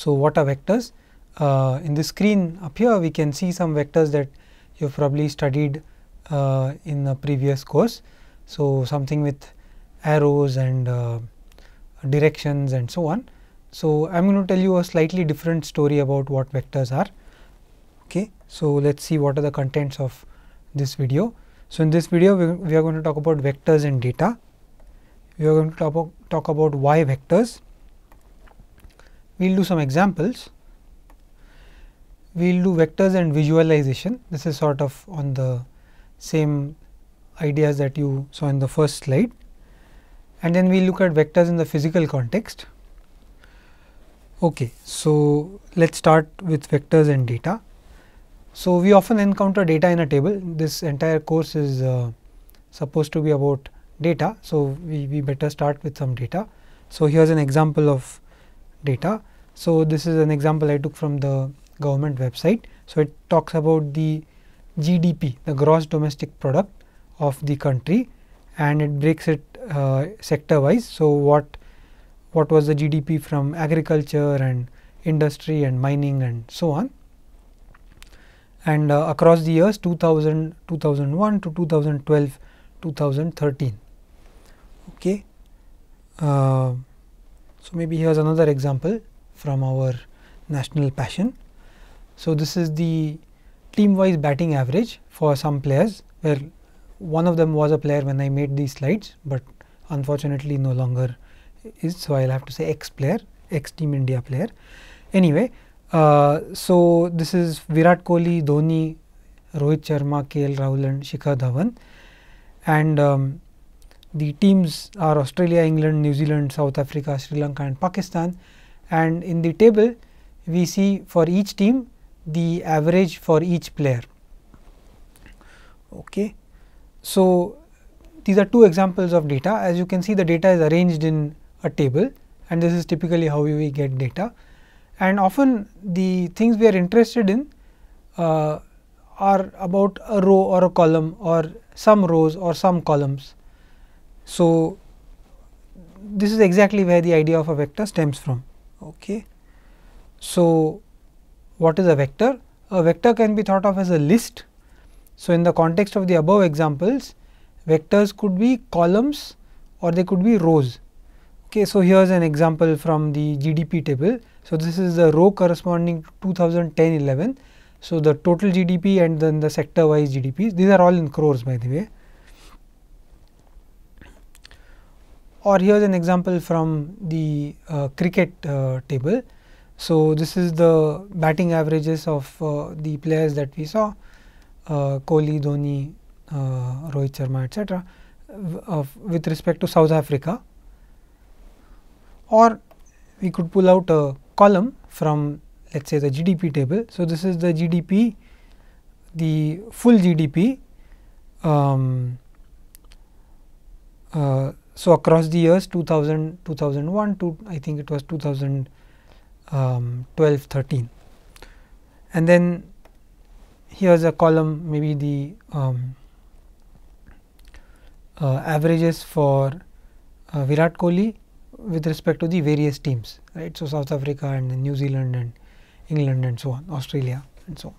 So, what are vectors? Uh, in the screen up here we can see some vectors that you have probably studied uh, in a previous course. So, something with arrows and uh, directions and so on. So, I am going to tell you a slightly different story about what vectors are. Okay. So, let us see what are the contents of this video. So, in this video we, we are going to talk about vectors and data. We are going to talk, talk about y vectors we will do some examples. We will do vectors and visualization. This is sort of on the same ideas that you saw in the first slide. And then we look at vectors in the physical context. Okay, so let's start with vectors and data. So we often encounter data in a table. This entire course is uh, supposed to be about data. So we, we better start with some data. So here's an example of data. So, this is an example I took from the government website. So, it talks about the GDP, the gross domestic product of the country and it breaks it uh, sector wise. So, what what was the GDP from agriculture and industry and mining and so on. And uh, across the years 2000, 2001 to 2012, 2013. Okay. Uh, so, maybe here is another example from our national passion. So, this is the team wise batting average for some players where one of them was a player when I made these slides, but unfortunately no longer is. So, I will have to say X player, X team India player. Anyway, uh, so this is Virat Kohli, Dhoni, Rohit Sharma, KL Rahul and Shikhar Dhawan and um, the teams are Australia, England, New Zealand, South Africa, Sri Lanka and Pakistan and in the table we see for each team the average for each player. Okay. So, these are two examples of data as you can see the data is arranged in a table and this is typically how we get data and often the things we are interested in uh, are about a row or a column or some rows or some columns. So, this is exactly where the idea of a vector stems from. Okay. So, what is a vector? A vector can be thought of as a list. So, in the context of the above examples, vectors could be columns or they could be rows. Okay, so here is an example from the GDP table. So, this is the row corresponding to 2010-11. So, the total GDP and then the sector wise GDPs, these are all in crores by the way. or here is an example from the uh, cricket uh, table. So, this is the batting averages of uh, the players that we saw uh, Kohli, Dhoni, uh, Rohit Sharma etc. with respect to South Africa or we could pull out a column from let us say the GDP table. So, this is the GDP the full GDP um, uh, so across the years 2000 2001 to i think it was 2012 um, 13 and then here's a column maybe the um, uh, averages for uh, Virat Kohli with respect to the various teams right so South Africa and New Zealand and England and so on Australia and so on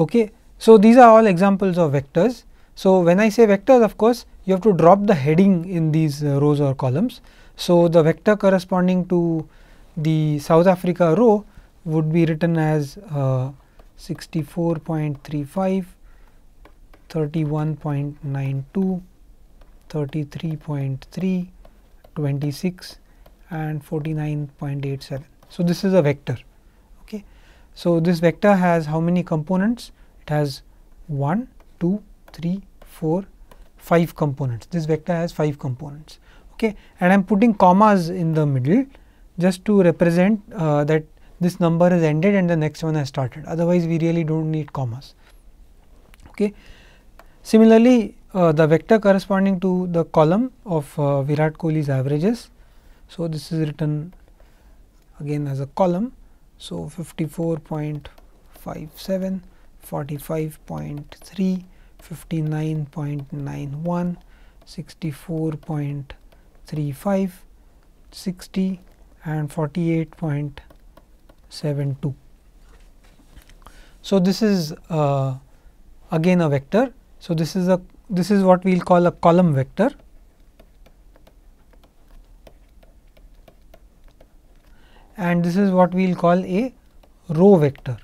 okay so these are all examples of vectors so when I say vectors of course you have to drop the heading in these uh, rows or columns. So, the vector corresponding to the South Africa row would be written as uh, 64.35, 31.92, 33.3, 26 and 49.87. So, this is a vector. Okay. So, this vector has how many components? It has 1, 2, 3, 4, 5 components this vector has 5 components okay and I am putting commas in the middle just to represent uh, that this number has ended and the next one has started otherwise we really do not need commas okay similarly uh, the vector corresponding to the column of uh, Virat Kohli's averages so this is written again as a column so 54.57 45.3 59.91, 64.35, 60 and 48.72. So, this is uh, again a vector. So, this is a this is what we will call a column vector. and this is what we will call a row vector.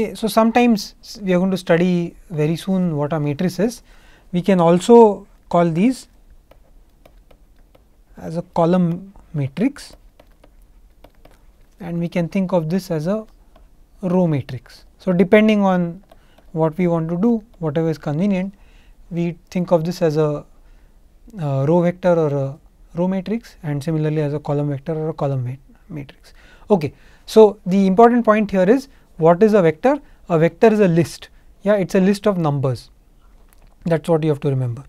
Okay, so sometimes we are going to study very soon what are matrices. We can also call these as a column matrix and we can think of this as a row matrix. So, depending on what we want to do, whatever is convenient, we think of this as a, a row vector or a row matrix and similarly as a column vector or a column mat matrix. Okay. So, the important point here is what is a vector? A vector is a list. Yeah, it's a list of numbers. That's what you have to remember.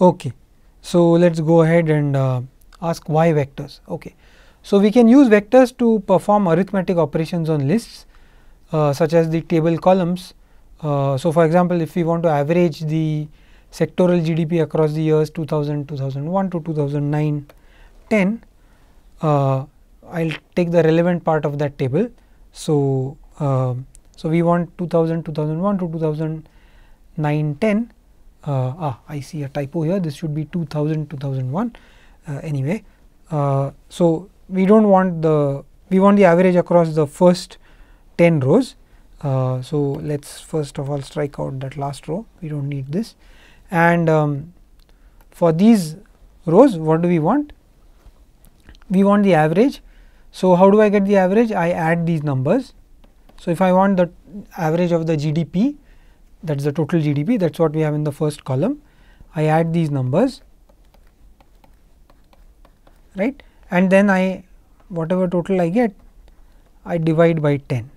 Okay. So let's go ahead and uh, ask why vectors. Okay. So we can use vectors to perform arithmetic operations on lists uh, such as the table columns. Uh, so for example, if we want to average the sectoral GDP across the years 2000, 2001 to 2009, 10, uh, I'll take the relevant part of that table. So um, so, we want 2000, 2001 to 2009, 10. Uh, ah, I see a typo here. This should be 2000, 2001. Uh, anyway, uh, so we don't want the we want the average across the first 10 rows. Uh, so let's first of all strike out that last row. We don't need this. And um, for these rows, what do we want? We want the average. So how do I get the average? I add these numbers so, if I want the average of the GDP that is the total GDP that is what we have in the first column. I add these numbers right and then I whatever total I get I divide by 10.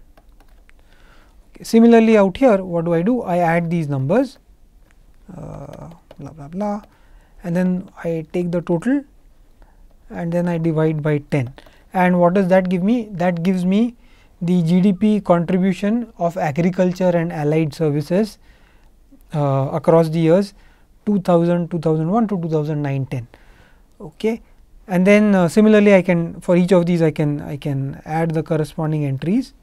Okay. Similarly, out here what do I do? I add these numbers uh, blah blah blah and then I take the total and then I divide by 10 and what does that give me? That gives me the GDP contribution of agriculture and allied services uh, across the years 2000, 2001 to 2009, 10. Okay. And then uh, similarly, I can for each of these I can I can add the corresponding entries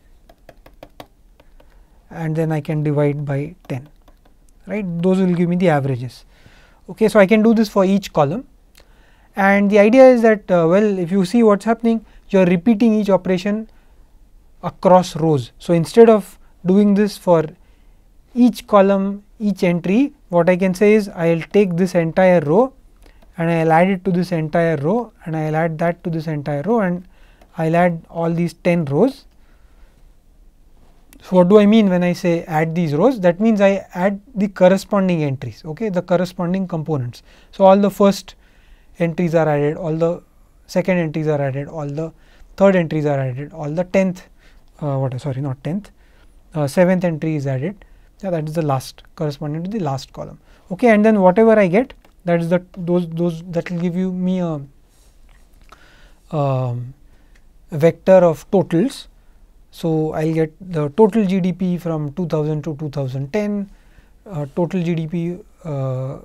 and then I can divide by 10 right those will give me the averages. Okay, so I can do this for each column and the idea is that uh, well if you see what is happening you are repeating each operation across rows. So, instead of doing this for each column each entry what I can say is I will take this entire row and I will add it to this entire row and I will add that to this entire row and I will add all these 10 rows. So, what do I mean when I say add these rows? That means I add the corresponding entries, okay, the corresponding components. So, all the first entries are added, all the second entries are added, all the third entries are added, all the tenth uh, what sorry not 10th uh, seventh entry is added yeah, that is the last corresponding to the last column okay and then whatever I get that is the those those that will give you me a, um, um, vector of totals so I'll get the total GDP from 2000 to 2010 uh, total GDP uh,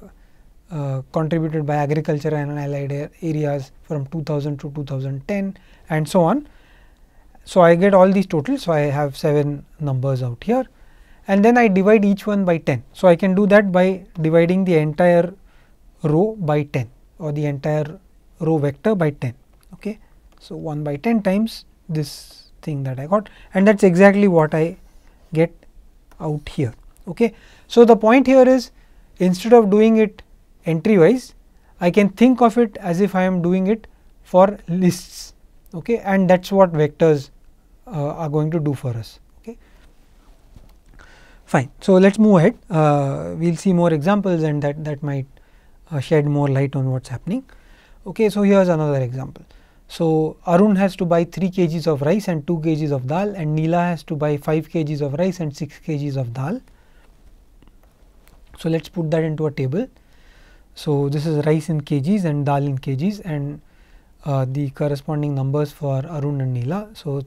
uh, contributed by agriculture and allied areas from 2000 to 2010 and so on so, I get all these totals. So, I have 7 numbers out here and then I divide each one by 10. So, I can do that by dividing the entire row by 10 or the entire row vector by 10. Okay. So, 1 by 10 times this thing that I got and that is exactly what I get out here. Okay. So, the point here is instead of doing it entry wise, I can think of it as if I am doing it for lists okay and that is what vectors uh, are going to do for us. Okay. Fine. So, let us move ahead. Uh, we will see more examples and that, that might uh, shed more light on what is happening. Okay, so, here is another example. So, Arun has to buy 3 kgs of rice and 2 kgs of dal and Neela has to buy 5 kgs of rice and 6 kgs of dal. So, let us put that into a table. So, this is rice in kgs and dal in kgs and uh, the corresponding numbers for Arun and Neela. So,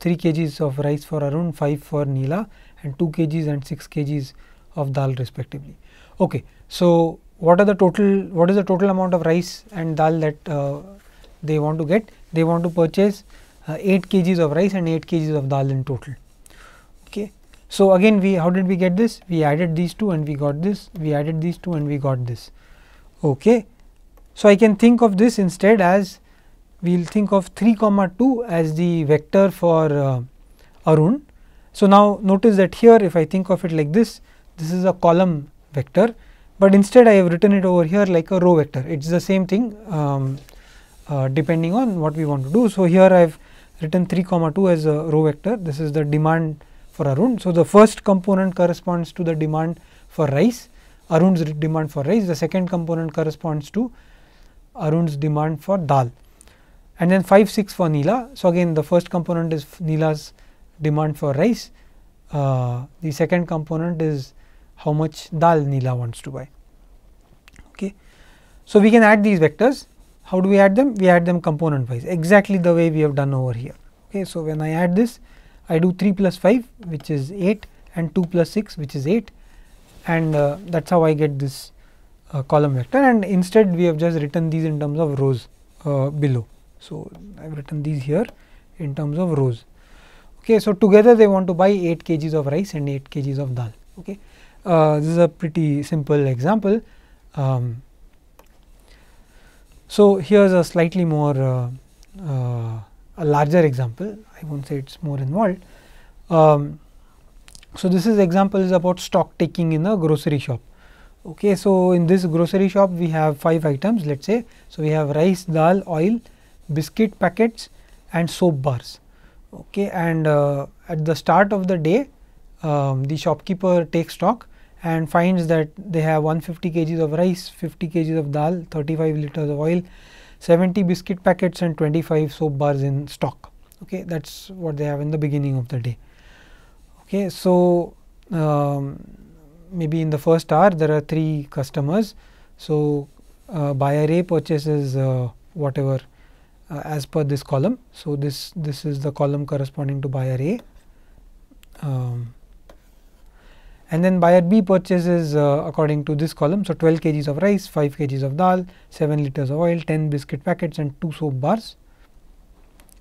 3 kgs of rice for Arun, 5 for Neela and 2 kgs and 6 kgs of dal respectively. Okay. So, what are the total, what is the total amount of rice and dal that uh, they want to get? They want to purchase uh, 8 kgs of rice and 8 kgs of dal in total. Okay. So, again we, how did we get this? We added these two and we got this, we added these two and we got this. Okay. So, I can think of this instead as we will think of 3 comma 2 as the vector for uh, Arun. So, now notice that here if I think of it like this, this is a column vector, but instead I have written it over here like a row vector. It is the same thing um, uh, depending on what we want to do. So, here I have written 3 comma 2 as a row vector. This is the demand for Arun. So, the first component corresponds to the demand for rice, Arun's demand for rice. The second component corresponds to Arun's demand for dal and then 5 6 for Nila. So, again the first component is Nila's demand for rice, uh, the second component is how much dal Nila wants to buy. Okay. So, we can add these vectors. How do we add them? We add them component wise exactly the way we have done over here. Okay. So, when I add this I do 3 plus 5 which is 8 and 2 plus 6 which is 8 and uh, that is how I get this uh, column vector and instead we have just written these in terms of rows uh, below. So, I have written these here in terms of rows. Okay, so together they want to buy 8 kgs of rice and 8 kgs of dal. Okay, uh, this is a pretty simple example. Um, so here's a slightly more uh, uh, a larger example. I won't say it's more involved. Um, so this is example is about stock taking in a grocery shop. Okay, so in this grocery shop we have five items. Let's say so we have rice, dal, oil, biscuit packets and soap bars. Okay, and uh, at the start of the day, um, the shopkeeper takes stock and finds that they have 150 kgs of rice, 50 kgs of dal, 35 liters of oil, 70 biscuit packets and 25 soap bars in stock. Okay, that's what they have in the beginning of the day. Okay, so um, maybe in the first hour there are three customers. So uh, buyer A purchases uh, whatever uh, as per this column. So, this, this is the column corresponding to buyer A. Um, and then buyer B purchases uh, according to this column. So, 12 kgs of rice, 5 kgs of dal, 7 liters of oil, 10 biscuit packets and 2 soap bars.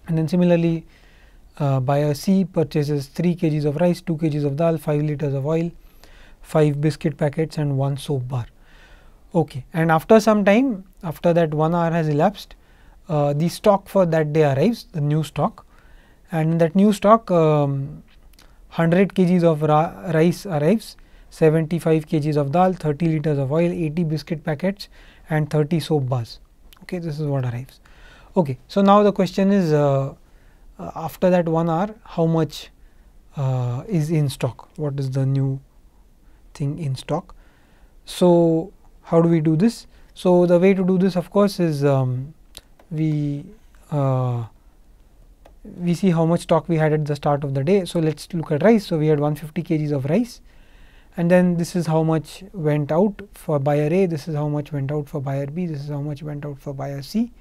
And then similarly, uh, buyer C purchases 3 kgs of rice, 2 kgs of dal, 5 liters of oil, 5 biscuit packets and 1 soap bar. Okay. And after some time, after that 1 hour has elapsed, uh, the stock for that day arrives the new stock and that new stock um, 100 kgs of rice arrives 75 kgs of dal 30 liters of oil 80 biscuit packets and 30 soap bars okay this is what arrives okay so now the question is uh, uh, after that one hour how much uh, is in stock what is the new thing in stock so how do we do this so the way to do this of course is um, we uh, we see how much stock we had at the start of the day. So, let us look at rice. So, we had 150 kgs of rice and then this is how much went out for buyer A, this is how much went out for buyer B, this is how much went out for buyer C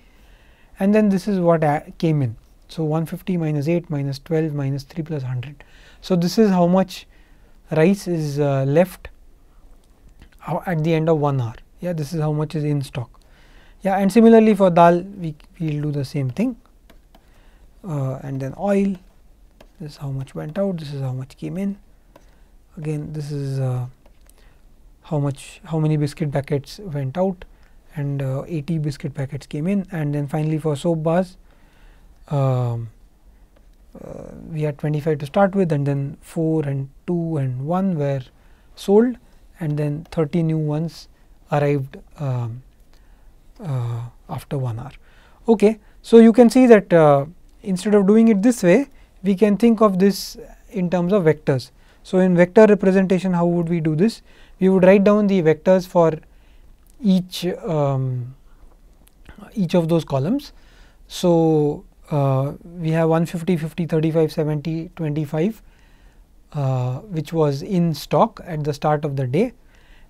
and then this is what uh, came in. So, 150 minus 8 minus 12 minus 3 plus 100. So, this is how much rice is uh, left uh, at the end of 1 hour. Yeah, this is how much is in stock yeah and similarly for dal we will do the same thing uh, and then oil this is how much went out this is how much came in again this is uh, how much how many biscuit packets went out and uh, 80 biscuit packets came in and then finally for soap bars um, uh, we had 25 to start with and then 4 and 2 and 1 were sold and then 30 new ones arrived um, uh, after 1 hour. Okay. So, you can see that uh, instead of doing it this way, we can think of this in terms of vectors. So, in vector representation how would we do this? We would write down the vectors for each um, each of those columns. So, uh, we have 150, 50, 35, 70, 25 uh, which was in stock at the start of the day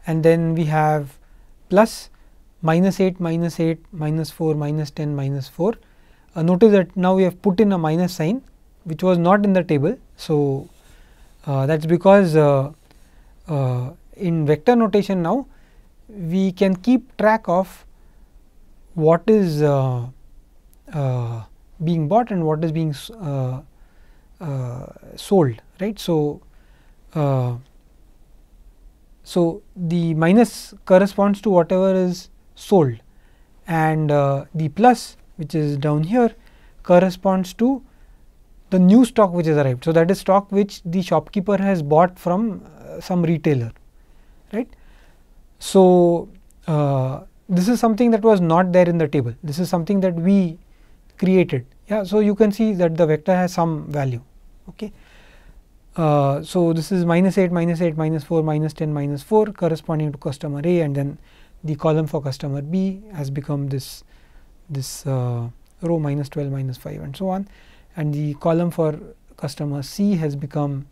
and then we have plus minus 8, minus 8, minus 4, minus 10, minus 4. Uh, notice that now we have put in a minus sign which was not in the table. So, uh, that is because uh, uh, in vector notation now we can keep track of what is uh, uh, being bought and what is being sold right. So, so, the minus corresponds to whatever is sold and uh, the plus which is down here corresponds to the new stock which has arrived. So, that is stock which the shopkeeper has bought from uh, some retailer right. So, uh, this is something that was not there in the table this is something that we created yeah. So, you can see that the vector has some value okay. Uh, so, this is minus 8 minus 8 minus 4 minus 10 minus 4 corresponding to customer A and then the column for customer B has become this this uh, row minus 12 minus 5 and so on and the column for customer C has become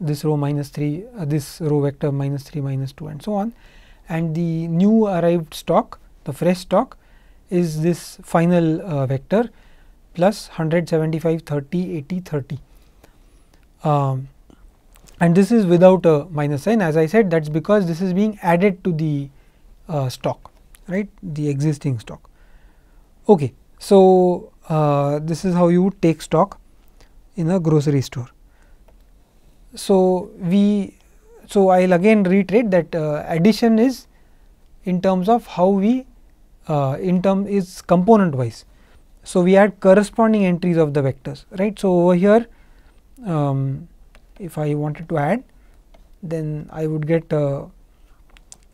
this row minus 3 uh, this row vector minus 3 minus 2 and so on and the new arrived stock the fresh stock is this final uh, vector plus 175 30 80 30 um, and this is without a minus sign as I said that is because this is being added to the uh, stock right the existing stock. Okay. So, uh, this is how you take stock in a grocery store. So, we so I will again reiterate that uh, addition is in terms of how we uh, in term is component wise. So, we add corresponding entries of the vectors right. So, over here um, if I wanted to add then I would get a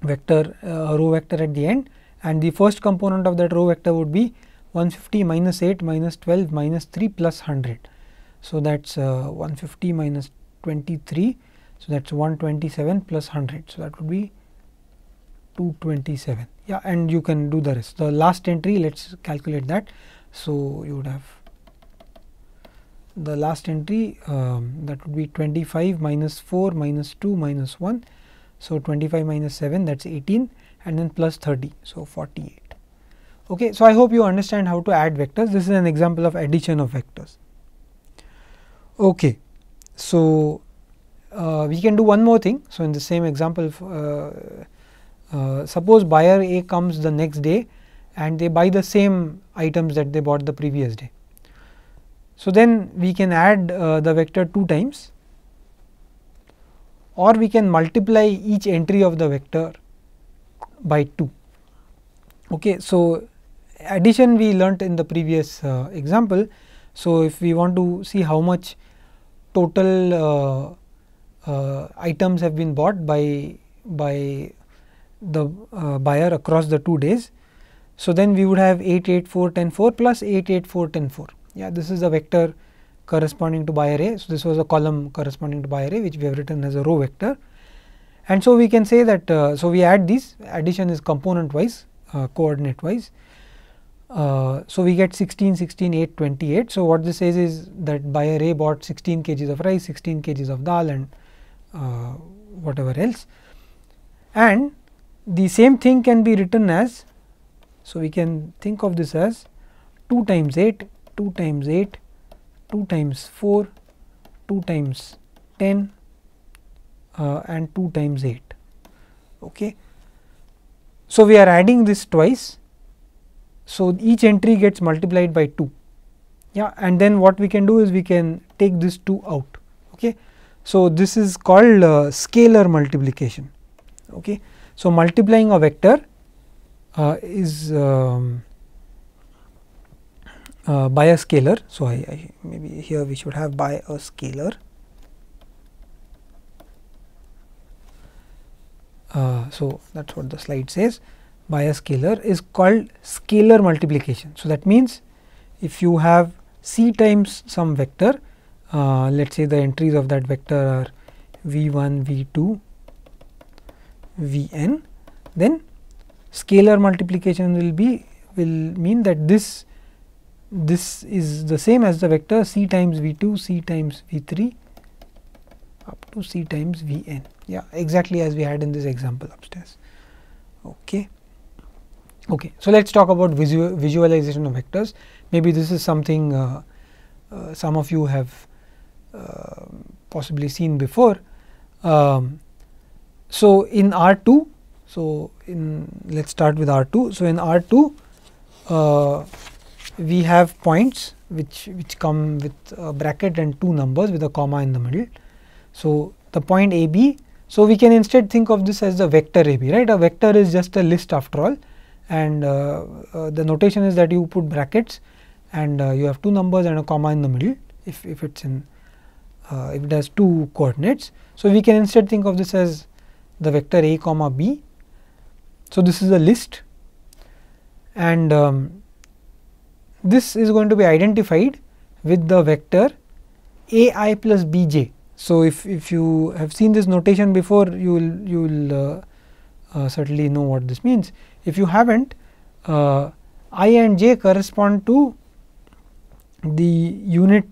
vector a row vector at the end and the first component of that row vector would be 150 minus 8 minus 12 minus 3 plus 100. So, that is uh, 150 minus 23. So, that is 127 plus 100. So, that would be 227 yeah and you can do the rest. The last entry let us calculate that. So, you would have the last entry um, that would be 25 minus 4 minus 2 minus 1. So, 25 minus 7 that is 18 and then plus 30. So, 48. Okay, so, I hope you understand how to add vectors. This is an example of addition of vectors. Okay, so, uh, we can do one more thing. So, in the same example, uh, uh, suppose buyer A comes the next day and they buy the same items that they bought the previous day. So, then we can add uh, the vector 2 times or we can multiply each entry of the vector by 2. Okay. So, addition we learnt in the previous uh, example. So, if we want to see how much total uh, uh items have been bought by, by the uh, buyer across the 2 days. So, then we would have 8, 8, 4, 10, 4 plus 8, 8, 4, 10, 4 yeah this is the vector corresponding to by array. So, this was a column corresponding to by array which we have written as a row vector. And so, we can say that, uh, so we add these addition is component wise, uh, coordinate wise. Uh, so, we get 16, 16, 8, 28. So, what this says is that by array bought 16 kgs of rice, 16 kgs of dal and uh, whatever else. And the same thing can be written as, so we can think of this as 2 times 8 2 times 8, 2 times 4, 2 times 10 uh, and 2 times 8. Okay. So, we are adding this twice. So, each entry gets multiplied by 2 yeah and then what we can do is we can take this 2 out. Okay. So, this is called uh, scalar multiplication. Okay. So, multiplying a vector uh, is um, uh, by a scalar. So, I, I, maybe here we should have by a scalar. Uh, so, that is what the slide says by a scalar is called scalar multiplication. So, that means if you have c times some vector, uh, let us say the entries of that vector are v1, v2, vn, then scalar multiplication will be will mean that this this is the same as the vector c times v2 c times v3 up to c times vn yeah exactly as we had in this example upstairs okay okay so let's talk about visualization of vectors maybe this is something uh, uh, some of you have uh, possibly seen before um, so in r2 so in let's start with r2 so in r2 we have points which, which come with a bracket and two numbers with a comma in the middle. So, the point a b. So, we can instead think of this as the vector a b right a vector is just a list after all and uh, uh, the notation is that you put brackets and uh, you have two numbers and a comma in the middle if, if it is in uh, if it has two coordinates. So, we can instead think of this as the vector a comma b. So, this is a list and um, this is going to be identified with the vector a i plus b j. So, if, if you have seen this notation before you will you will uh, uh, certainly know what this means. If you have not uh, i and j correspond to the unit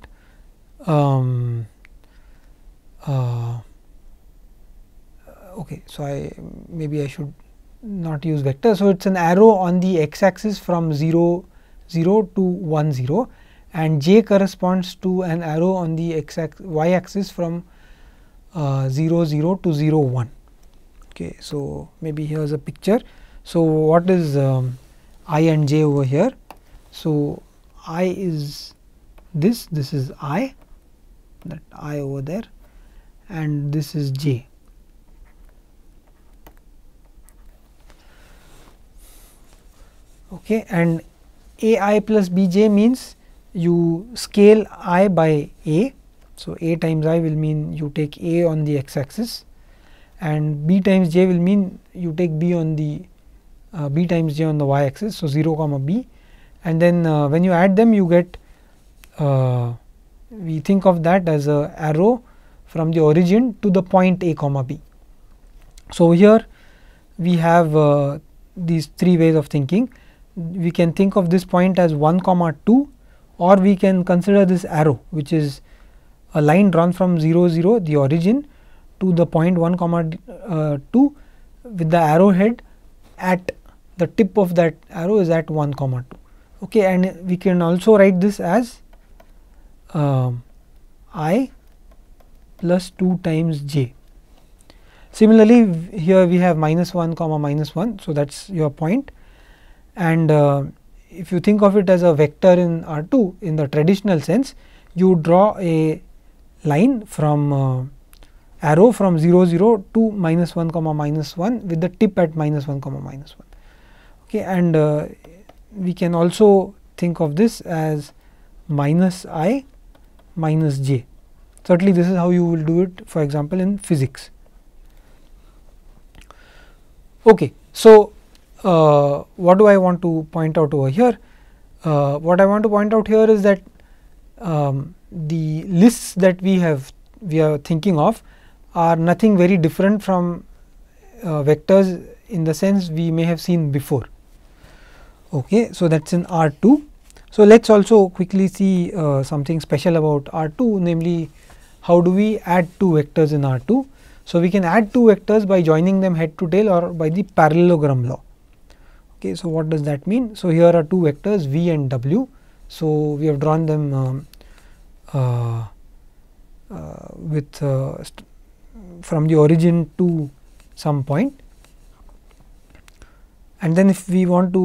um, uh, okay so I maybe I should not use vector so it's an arrow on the x axis from 0 0 to 1 0 and j corresponds to an arrow on the x axis y axis from uh, 0 0 to 0 1 okay so maybe here's a picture so what is um, i and j over here so i is this this is i that i over there and this is j okay and a i plus b j means you scale i by a. So, a times i will mean you take a on the x axis and b times j will mean you take b on the uh, b times j on the y axis. So, 0 comma b and then uh, when you add them you get uh, we think of that as a arrow from the origin to the point a comma b. So, here we have uh, these three ways of thinking we can think of this point as 1 comma 2 or we can consider this arrow which is a line drawn from 0 0 the origin to the point 1 comma uh, 2 with the arrowhead at the tip of that arrow is at 1 comma 2 okay and we can also write this as uh, i plus 2 times j similarly here we have minus 1 comma minus 1 so that's your point and uh, if you think of it as a vector in R2 in the traditional sense, you draw a line from uh, arrow from 0 0 to minus 1 comma minus 1 with the tip at minus 1 comma minus 1. Okay, and uh, we can also think of this as minus i minus j. Certainly, this is how you will do it for example in physics. Okay, so, uh, what do I want to point out over here? Uh, what I want to point out here is that um, the lists that we have we are thinking of are nothing very different from uh, vectors in the sense we may have seen before. Okay, so that's in R2. So let's also quickly see uh, something special about R2, namely how do we add two vectors in R2? So we can add two vectors by joining them head to tail or by the parallelogram law okay so what does that mean so here are two vectors v and w so we have drawn them um, uh, uh, with uh, from the origin to some point and then if we want to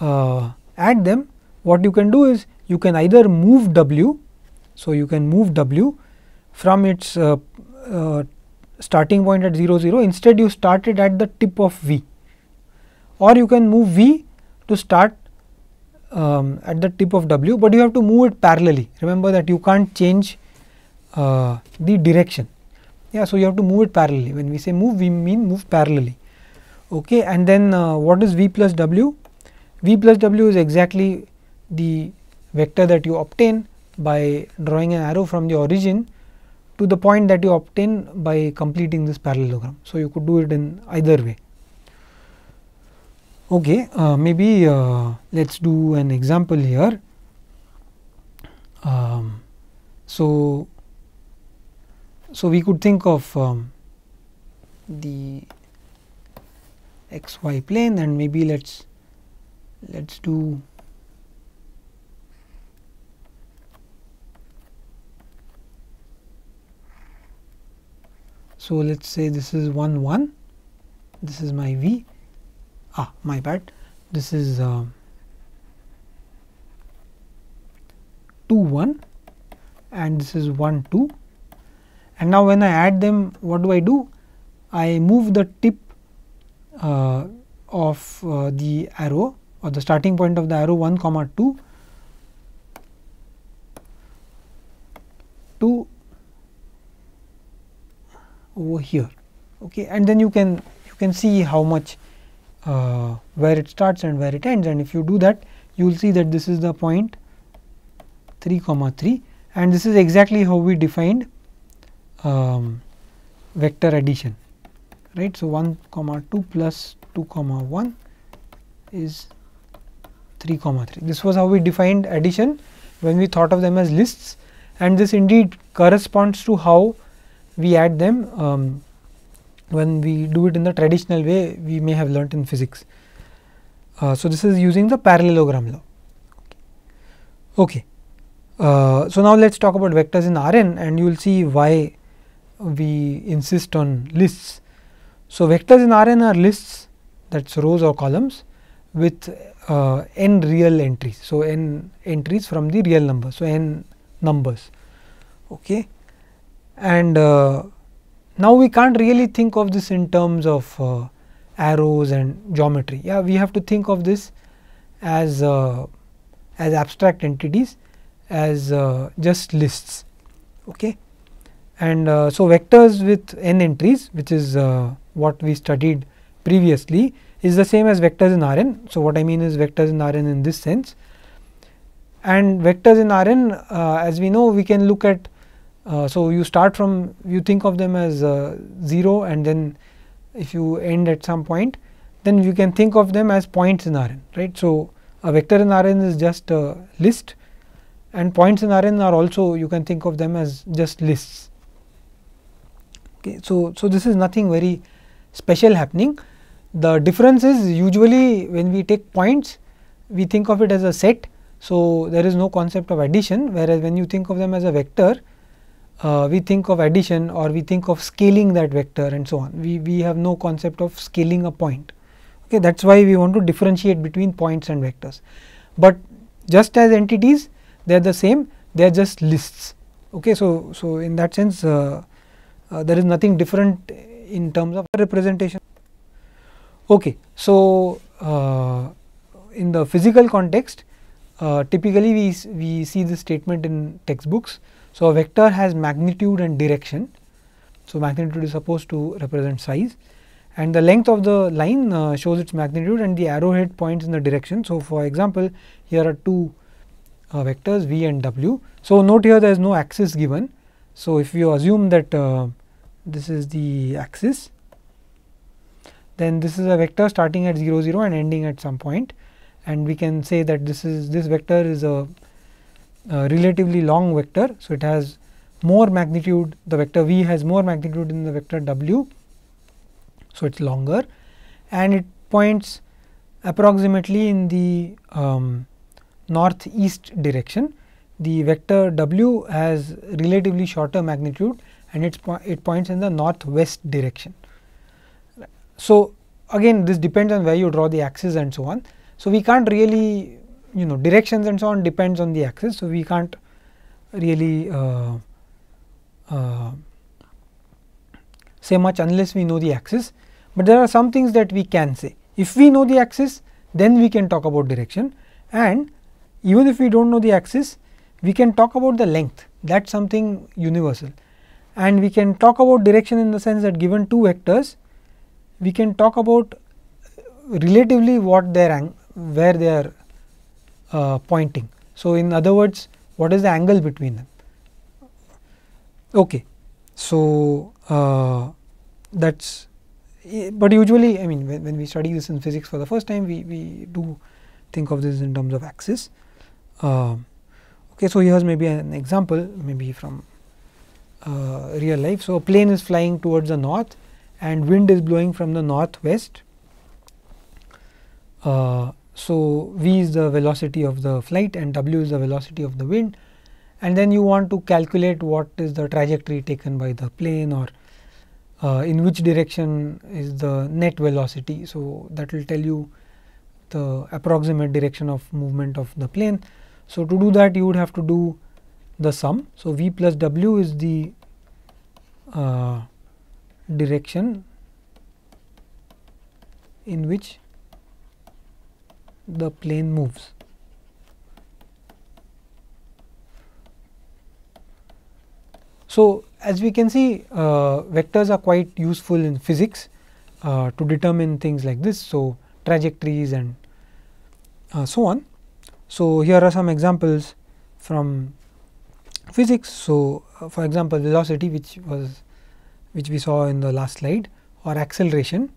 uh, add them what you can do is you can either move w so you can move w from its uh, uh, starting point at 0 0 instead you start it at the tip of v or you can move V to start um, at the tip of W, but you have to move it parallelly. Remember that you can't change uh, the direction. Yeah, so you have to move it parallelly. When we say move, we mean move parallelly. Okay, and then uh, what is V plus W? V plus W is exactly the vector that you obtain by drawing an arrow from the origin to the point that you obtain by completing this parallelogram. So, you could do it in either way. Okay, uh, maybe uh, let us do an example here. Um, so, so we could think of um, the xy plane and maybe let's let's do so let's say this is 1 1 this is my v ah my bad this is uh, 2 1 and this is 1 2 and now when I add them what do I do I move the tip uh, of uh, the arrow or the starting point of the arrow 1 comma 2 to over here okay and then you can you can see how much uh, where it starts and where it ends and if you do that you will see that this is the point 3 comma 3 and this is exactly how we defined um, vector addition right. So, 1 comma 2 plus 2 comma 1 is 3 comma 3. This was how we defined addition when we thought of them as lists and this indeed corresponds to how we add them um, when we do it in the traditional way we may have learnt in physics. Uh, so, this is using the parallelogram law. Okay. Uh, so, now let us talk about vectors in Rn and you will see why we insist on lists. So, vectors in Rn are lists that is rows or columns with uh, n real entries. So, n entries from the real number. So, n numbers. Okay. And uh, now we can't really think of this in terms of uh, arrows and geometry. Yeah, we have to think of this as uh, as abstract entities, as uh, just lists. Okay, and uh, so vectors with n entries, which is uh, what we studied previously, is the same as vectors in Rn. So what I mean is vectors in Rn in this sense, and vectors in Rn, uh, as we know, we can look at uh, so you start from, you think of them as uh, 0 and then if you end at some point, then you can think of them as points in Rn, right. So a vector in Rn is just a list and points in Rn are also, you can think of them as just lists. Okay, so, so this is nothing very special happening. The difference is usually when we take points, we think of it as a set. So, there is no concept of addition whereas when you think of them as a vector, uh, we think of addition or we think of scaling that vector and so on. We, we have no concept of scaling a point. Okay, that is why we want to differentiate between points and vectors. But just as entities, they are the same, they are just lists. Okay, so, so in that sense, uh, uh, there is nothing different in terms of representation. Okay, so uh, in the physical context, uh, typically we, we see this statement in textbooks. So, a vector has magnitude and direction. So, magnitude is supposed to represent size and the length of the line uh, shows its magnitude and the arrowhead points in the direction. So, for example, here are two uh, vectors v and w. So, note here there is no axis given. So, if you assume that uh, this is the axis, then this is a vector starting at 0 0 and ending at some point and we can say that this is this vector is a, a relatively long vector. So, it has more magnitude the vector v has more magnitude than the vector w. So, it is longer and it points approximately in the um, northeast direction. The vector w has relatively shorter magnitude and it's po it points in the northwest direction. So, again this depends on where you draw the axis and so on. So, we can't really you know directions and so on depends on the axis. So, we can't really uh, uh, say much unless we know the axis, but there are some things that we can say. If we know the axis then we can talk about direction and even if we do not know the axis we can talk about the length that is something universal and we can talk about direction in the sense that given two vectors we can talk about relatively what their where they are uh, pointing. So, in other words what is the angle between them. Okay. So, uh, that is but usually I mean when, when, we study this in physics for the first time we, we do think of this in terms of axis. Uh, okay, so here's maybe an example maybe from uh, real life. So, a plane is flying towards the north and wind is blowing from the northwest uh, so, v is the velocity of the flight and w is the velocity of the wind and then you want to calculate what is the trajectory taken by the plane or uh, in which direction is the net velocity. So, that will tell you the approximate direction of movement of the plane. So, to do that you would have to do the sum. So, v plus w is the uh, direction in which the plane moves. So, as we can see uh, vectors are quite useful in physics uh, to determine things like this. So, trajectories and uh, so on. So, here are some examples from physics. So, uh, for example, velocity which was which we saw in the last slide or acceleration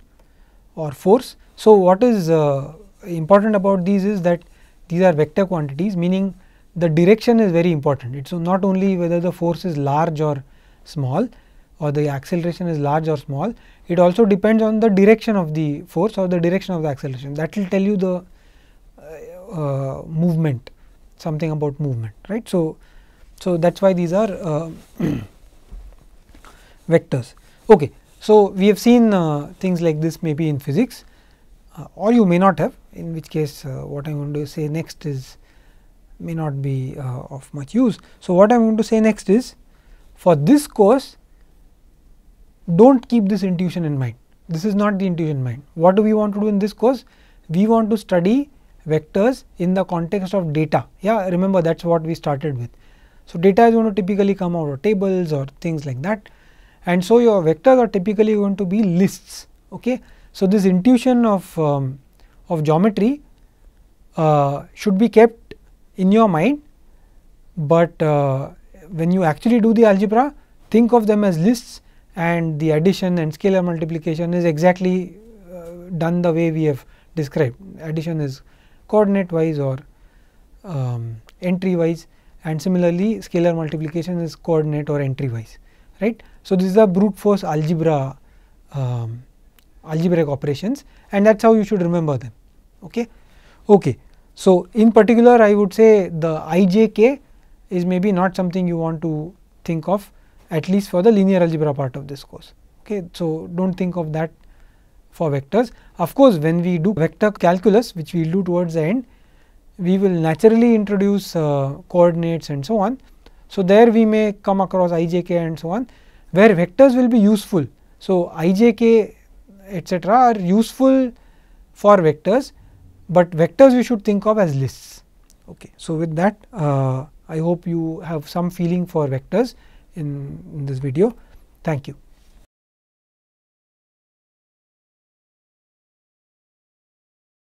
or force. So, what is uh, important about these is that these are vector quantities meaning the direction is very important. It is not only whether the force is large or small or the acceleration is large or small, it also depends on the direction of the force or the direction of the acceleration that will tell you the uh, uh, movement, something about movement, right. So, so that is why these are uh, vectors. Okay. So, we have seen uh, things like this maybe in physics uh, or you may not have, in which case uh, what I am going to say next is may not be uh, of much use. So, what I am going to say next is for this course do not keep this intuition in mind. This is not the intuition in mind. What do we want to do in this course? We want to study vectors in the context of data. Yeah, remember that is what we started with. So, data is going to typically come out of tables or things like that and so your vectors are typically going to be lists. Okay. So, this intuition of um, of geometry uh, should be kept in your mind, but uh, when you actually do the algebra think of them as lists and the addition and scalar multiplication is exactly uh, done the way we have described. Addition is coordinate wise or um, entry wise and similarly scalar multiplication is coordinate or entry wise right. So, this is a brute force algebra um, algebraic operations and that is how you should remember them. Okay? Okay. So, in particular I would say the ijk is maybe not something you want to think of at least for the linear algebra part of this course. Okay? So, do not think of that for vectors. Of course, when we do vector calculus which we will do towards the end, we will naturally introduce uh, coordinates and so on. So, there we may come across ijk and so on where vectors will be useful. So, ijk etc., are useful for vectors, but vectors we should think of as lists. Okay. So, with that uh, I hope you have some feeling for vectors in, in this video. Thank you.